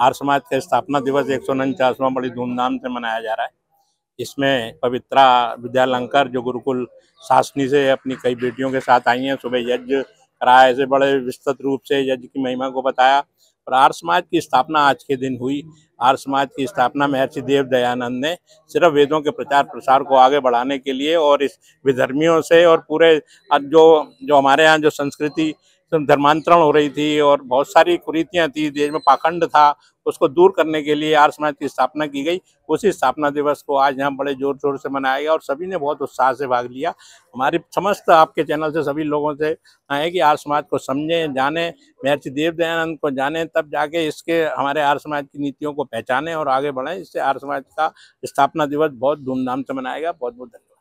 are समाज के स्थापना दिवस एक सौ बड़ी धूमधाम से मनाया जा रहा है इसमें पवित्रा विद्यालंकर जो गुरुकुल शासनी से अपनी कई बेटियों के साथ आई हैं सुबह यज्ञ कराया ऐसे बड़े विस्तृत रूप से यज्ञ की महिमा को बताया और आर समाज की स्थापना आज के दिन हुई आर समाज की स्थापना महर्षि देव दयानंद ने सिर्फ वेदों के प्रचार प्रसार को आगे बढ़ाने के लिए और इस विधर्मियों से और पूरे जो जो हमारे यहाँ जो संस्कृति धर्मांतरण हो रही थी और बहुत सारी कुरीतियाँ थी देश में पाखंड था उसको दूर करने के लिए आर समाज की स्थापना की गई उसी स्थापना दिवस को आज यहाँ बड़े जोर शोर से मनाया गया और सभी ने बहुत उत्साह से भाग लिया हमारे समस्त आपके चैनल से सभी लोगों से आए कि आर समाज को समझें जाने महर्षि देव दयानंद को जाने तब जाके इसके हमारे आर समाज की नीतियों को पहचाने और आगे बढ़ें इससे आर समाज का स्थापना दिवस बहुत धूमधाम से मनाएगा बहुत बहुत धन्यवाद